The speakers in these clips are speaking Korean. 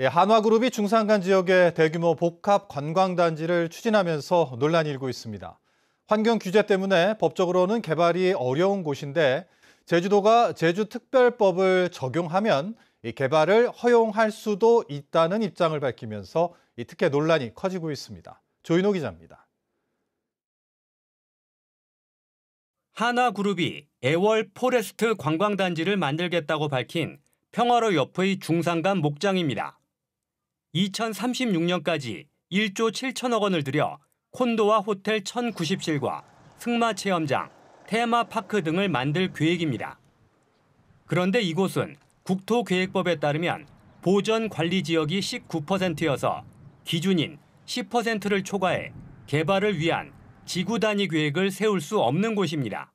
예, 한화그룹이 중산간 지역의 대규모 복합 관광단지를 추진하면서 논란이 일고 있습니다. 환경 규제 때문에 법적으로는 개발이 어려운 곳인데 제주도가 제주특별법을 적용하면 개발을 허용할 수도 있다는 입장을 밝히면서 특혜 논란이 커지고 있습니다. 조인호 기자입니다. 하나그룹이 애월 포레스트 관광단지를 만들겠다고 밝힌 평화로 옆의 중산간 목장입니다. 2036년까지 1조 7천억 원을 들여 콘도와 호텔 1,097과 승마 체험장, 테마파크 등을 만들 계획입니다. 그런데 이곳은 국토계획법에 따르면 보전 관리 지역이 19%여서 기준인 10%를 초과해 개발을 위한 지구 단위 계획을 세울 수 없는 곳입니다.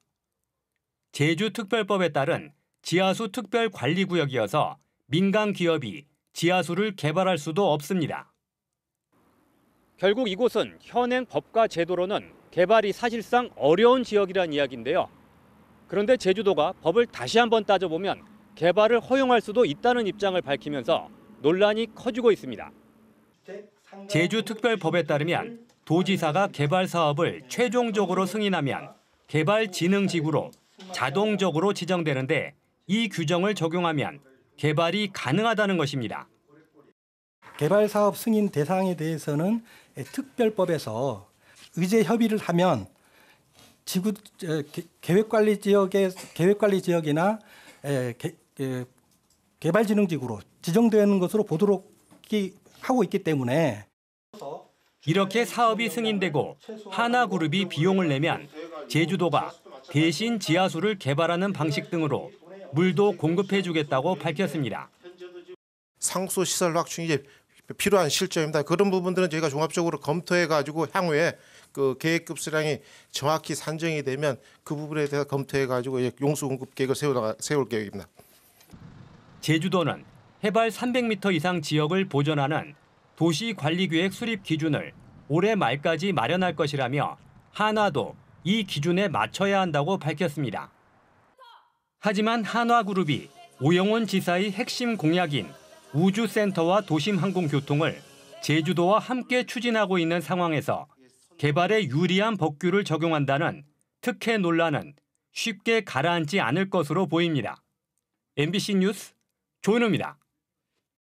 제주특별법에 따른 지하수 특별관리구역이어서 민간 기업이 지하수를 개발할 수도 없습니다. 결국 이곳은 현행 법과 제도로는 개발이 사실상 어려운 지역이란 이야기인데요. 그런데 제주도가 법을 다시 한번 따져보면 개발을 허용할 수도 있다는 입장을 밝히면서 논란이 커지고 있습니다. 제주특별법에 따르면 도지사가 개발 사업을 최종적으로 승인하면 개발진흥지구로 자동적으로 지정되는데 이 규정을 적용하면 개발이 가능하다는 것입니다. 개발 사업 승인 대상에 대해서는 특별법에서 의제 협의를 하면 지구 계획관리 지역의 계획관리 지역이나 개, 발진흥지구로 지정되는 것으로 보도록 하고 있기 때문에 이렇게 사업이 승인되고 하나그룹이 비용을 내면 제주도가 대신 지하수를 개발하는 방식 등으로 물도 공급해주겠다고 밝혔습니다. 상수 시설 확충이 필요한 실정입니다. 그런 부분들은 저희가 종합적으로 검토해 가지고 향후에 그 계획급수량이 정확히 산정이 되면 그 부분에 대해서 검토해 가지고 용수 공급 계획을 세울 계획입니다. 제주도는 해발 300m 이상 지역을 보존하는 도시관리계획 수립 기준을 올해 말까지 마련할 것이라며 한화도 이 기준에 맞춰야 한다고 밝혔습니다. 하지만 한화그룹이 오영원 지사의 핵심 공약인 우주센터와 도심항공교통을 제주도와 함께 추진하고 있는 상황에서 개발에 유리한 법규를 적용한다는 특혜 논란은 쉽게 가라앉지 않을 것으로 보입니다. MBC 뉴스 조은우입니다.